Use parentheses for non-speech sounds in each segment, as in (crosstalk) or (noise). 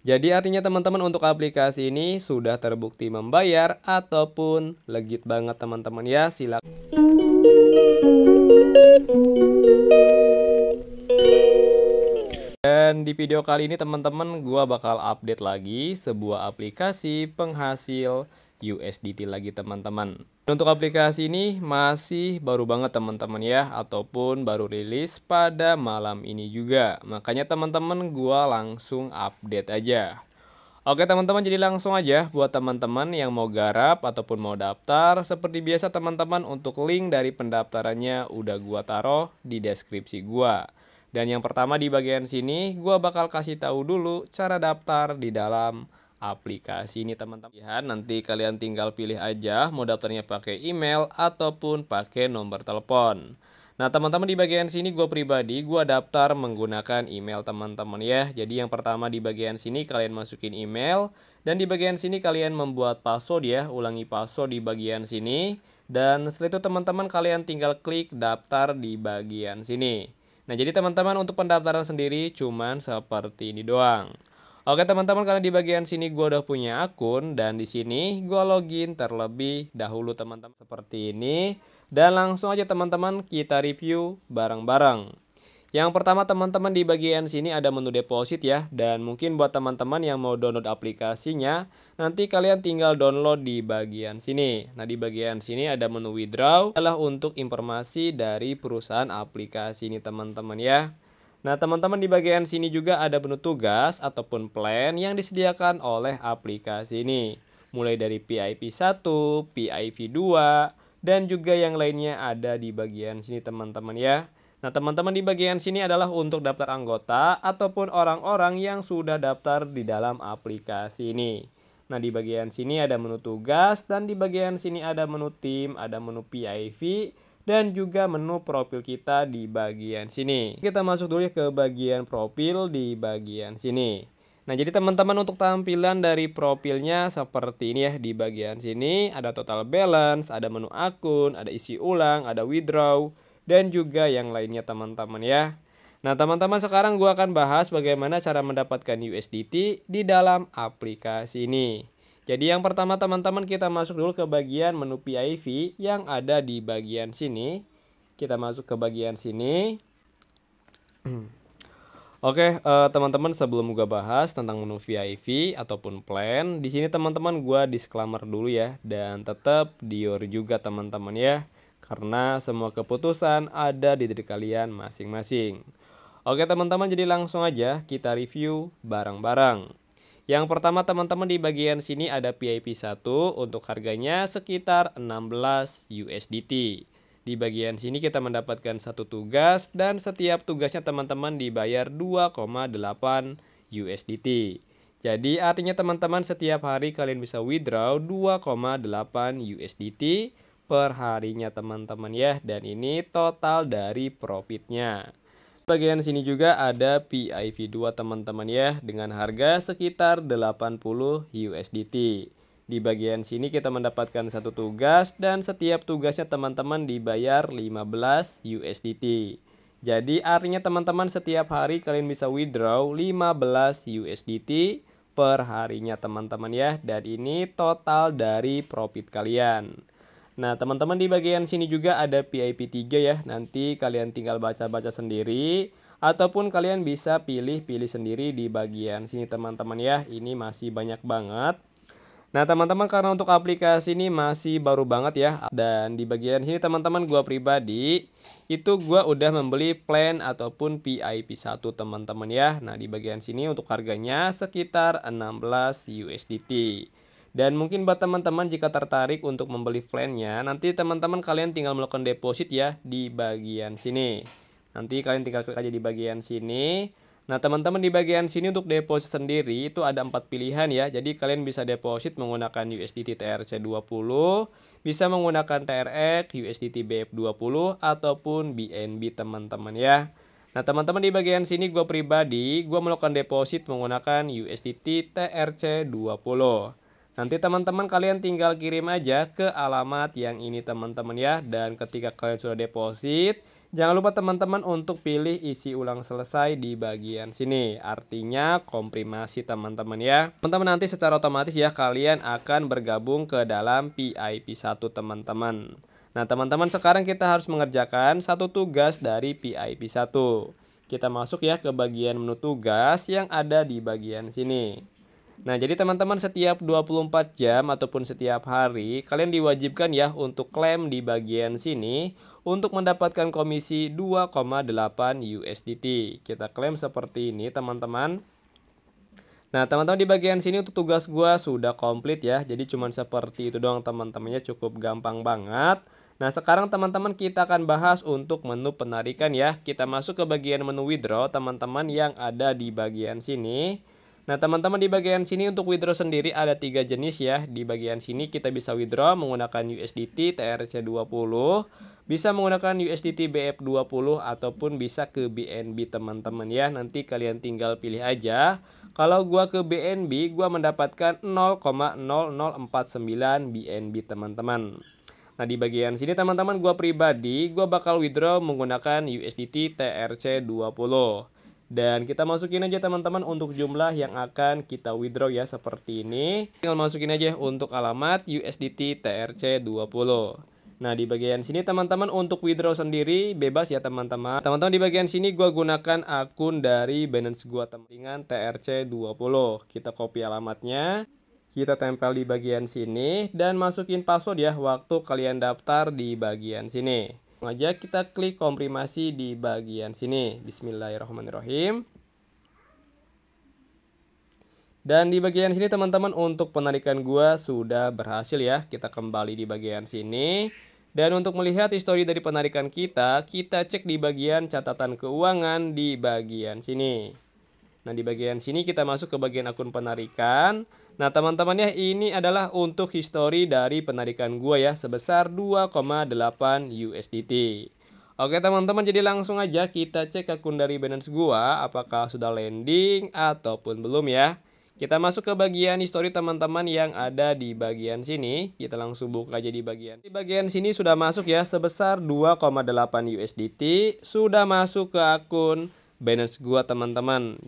Jadi artinya teman-teman untuk aplikasi ini sudah terbukti membayar ataupun legit banget teman-teman ya silakan. Dan di video kali ini teman-teman gua bakal update lagi sebuah aplikasi penghasil USDT lagi teman-teman. Untuk aplikasi ini masih baru banget teman-teman ya ataupun baru rilis pada malam ini juga. Makanya teman-teman gua langsung update aja. Oke teman-teman jadi langsung aja buat teman-teman yang mau garap ataupun mau daftar seperti biasa teman-teman untuk link dari pendaftarannya udah gua taruh di deskripsi gua. Dan yang pertama di bagian sini gua bakal kasih tahu dulu cara daftar di dalam aplikasi ini teman-teman. Ya, nanti kalian tinggal pilih aja mau daftarnya pakai email ataupun pakai nomor telepon. Nah teman-teman di bagian sini gue pribadi gue daftar menggunakan email teman-teman ya. Jadi yang pertama di bagian sini kalian masukin email dan di bagian sini kalian membuat password ya. Ulangi password di bagian sini dan setelah itu teman-teman kalian tinggal klik daftar di bagian sini. Nah jadi teman-teman untuk pendaftaran sendiri cuman seperti ini doang. Oke teman-teman karena di bagian sini gue udah punya akun dan di sini gue login terlebih dahulu teman-teman seperti ini dan langsung aja teman-teman kita review bareng-bareng. Yang pertama teman-teman di bagian sini ada menu deposit ya dan mungkin buat teman-teman yang mau download aplikasinya nanti kalian tinggal download di bagian sini. Nah di bagian sini ada menu withdraw adalah untuk informasi dari perusahaan aplikasi ini teman-teman ya. Nah, teman-teman di bagian sini juga ada menu tugas ataupun plan yang disediakan oleh aplikasi ini. Mulai dari PIP 1, PIP 2, dan juga yang lainnya ada di bagian sini teman-teman ya. Nah, teman-teman di bagian sini adalah untuk daftar anggota ataupun orang-orang yang sudah daftar di dalam aplikasi ini. Nah, di bagian sini ada menu tugas dan di bagian sini ada menu tim, ada menu PIV, dan juga menu profil kita di bagian sini. Kita masuk dulu ya ke bagian profil di bagian sini. Nah, jadi teman-teman untuk tampilan dari profilnya seperti ini ya di bagian sini ada total balance, ada menu akun, ada isi ulang, ada withdraw dan juga yang lainnya teman-teman ya. Nah, teman-teman sekarang gua akan bahas bagaimana cara mendapatkan USDT di dalam aplikasi ini. Jadi yang pertama teman-teman kita masuk dulu ke bagian menu PIV yang ada di bagian sini. Kita masuk ke bagian sini. (clears throat) Oke, okay, eh, teman-teman sebelum gue bahas tentang menu VIV ataupun plan, di sini teman-teman gua disclaimer dulu ya dan tetap dior juga teman-teman ya karena semua keputusan ada di diri kalian masing-masing. Oke, teman-teman jadi langsung aja kita review barang-barang. Yang pertama teman-teman di bagian sini ada PIP 1 untuk harganya sekitar 16 USDT. Di bagian sini kita mendapatkan satu tugas dan setiap tugasnya teman-teman dibayar 2,8 USDT. Jadi artinya teman-teman setiap hari kalian bisa withdraw 2,8 USDT per harinya teman-teman ya dan ini total dari profitnya bagian sini juga ada PIV2 teman-teman ya dengan harga sekitar 80 USDT. Di bagian sini kita mendapatkan satu tugas dan setiap tugasnya teman-teman dibayar 15 USDT. Jadi artinya teman-teman setiap hari kalian bisa withdraw 15 USDT per harinya teman-teman ya dan ini total dari profit kalian. Nah, teman-teman di bagian sini juga ada PIP 3 ya. Nanti kalian tinggal baca-baca sendiri ataupun kalian bisa pilih-pilih sendiri di bagian sini teman-teman ya. Ini masih banyak banget. Nah, teman-teman karena untuk aplikasi ini masih baru banget ya. Dan di bagian sini teman-teman gua pribadi itu gua udah membeli plan ataupun PIP 1 teman-teman ya. Nah, di bagian sini untuk harganya sekitar 16 USDT. Dan mungkin buat teman-teman jika tertarik untuk membeli flannya, nanti teman-teman kalian tinggal melakukan deposit ya di bagian sini. Nanti kalian tinggal klik aja di bagian sini. Nah, teman-teman di bagian sini untuk deposit sendiri itu ada empat pilihan ya. Jadi kalian bisa deposit menggunakan USDT TRC20, bisa menggunakan TRX, USDT BF20 ataupun BNB teman-teman ya. Nah, teman-teman di bagian sini gue pribadi, gue melakukan deposit menggunakan USDT TRC20. Nanti teman-teman kalian tinggal kirim aja ke alamat yang ini teman-teman ya. Dan ketika kalian sudah deposit, jangan lupa teman-teman untuk pilih isi ulang selesai di bagian sini. Artinya komprimasi teman-teman ya. Teman-teman nanti secara otomatis ya kalian akan bergabung ke dalam PIP 1 teman-teman. Nah teman-teman sekarang kita harus mengerjakan satu tugas dari PIP 1. Kita masuk ya ke bagian menu tugas yang ada di bagian sini. Nah, jadi teman-teman setiap 24 jam ataupun setiap hari, kalian diwajibkan ya untuk klaim di bagian sini untuk mendapatkan komisi 2,8 USDT. Kita klaim seperti ini, teman-teman. Nah, teman-teman di bagian sini untuk tugas gue sudah komplit ya. Jadi cuman seperti itu doang teman-temannya cukup gampang banget. Nah, sekarang teman-teman kita akan bahas untuk menu penarikan ya. Kita masuk ke bagian menu withdraw teman-teman yang ada di bagian sini. Nah, teman-teman di bagian sini untuk withdraw sendiri ada tiga jenis ya. Di bagian sini kita bisa withdraw menggunakan USDT TRC20, bisa menggunakan USDT BF20 ataupun bisa ke BNB teman-teman ya. Nanti kalian tinggal pilih aja. Kalau gua ke BNB, gua mendapatkan 0,0049 BNB teman-teman. Nah, di bagian sini teman-teman gua pribadi, gua bakal withdraw menggunakan USDT TRC20. Dan kita masukin aja teman-teman untuk jumlah yang akan kita withdraw ya seperti ini. Tinggal masukin aja untuk alamat USDT TRC20. Nah, di bagian sini teman-teman untuk withdraw sendiri bebas ya teman-teman. Teman-teman di bagian sini gue gunakan akun dari Binance teman teman TRC20. Kita copy alamatnya. Kita tempel di bagian sini dan masukin password ya waktu kalian daftar di bagian sini langsung aja kita klik komprimasi di bagian sini. Bismillahirrahmanirrahim. Dan di bagian sini teman-teman untuk penarikan gua sudah berhasil ya. Kita kembali di bagian sini. Dan untuk melihat histori dari penarikan kita, kita cek di bagian catatan keuangan di bagian sini. Nah, di bagian sini kita masuk ke bagian akun penarikan. Nah, teman-teman ya, ini adalah untuk histori dari penarikan gua ya sebesar 2,8 USDT. Oke, teman-teman, jadi langsung aja kita cek akun dari Binance gua apakah sudah landing ataupun belum ya. Kita masuk ke bagian histori teman-teman yang ada di bagian sini. Kita langsung buka aja di bagian. Di bagian sini sudah masuk ya sebesar 2,8 USDT sudah masuk ke akun Binance gua teman-teman.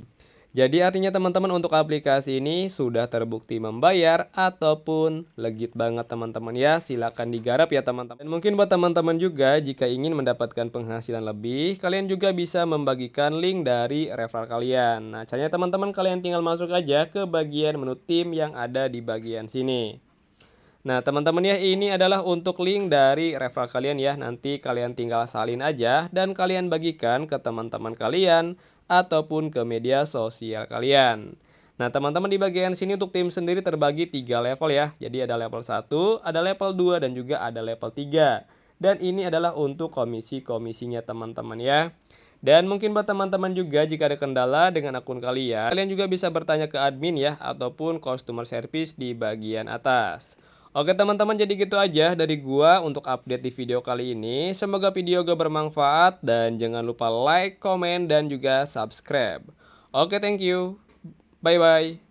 Jadi artinya teman-teman untuk aplikasi ini sudah terbukti membayar ataupun legit banget teman-teman ya. Silakan digarap ya teman-teman. Dan mungkin buat teman-teman juga jika ingin mendapatkan penghasilan lebih, kalian juga bisa membagikan link dari referral kalian. Nah, caranya teman-teman kalian tinggal masuk aja ke bagian menu tim yang ada di bagian sini. Nah, teman-teman ya, ini adalah untuk link dari referral kalian ya. Nanti kalian tinggal salin aja dan kalian bagikan ke teman-teman kalian ataupun ke media sosial kalian. Nah, teman-teman di bagian sini untuk tim sendiri terbagi tiga level ya. Jadi ada level 1, ada level 2, dan juga ada level 3. Dan ini adalah untuk komisi-komisinya teman-teman ya. Dan mungkin buat teman-teman juga jika ada kendala dengan akun kalian, kalian juga bisa bertanya ke admin ya ataupun customer service di bagian atas. Oke teman-teman jadi gitu aja dari gua untuk update di video kali ini. Semoga video gua bermanfaat dan jangan lupa like, komen, dan juga subscribe. Oke thank you. Bye-bye.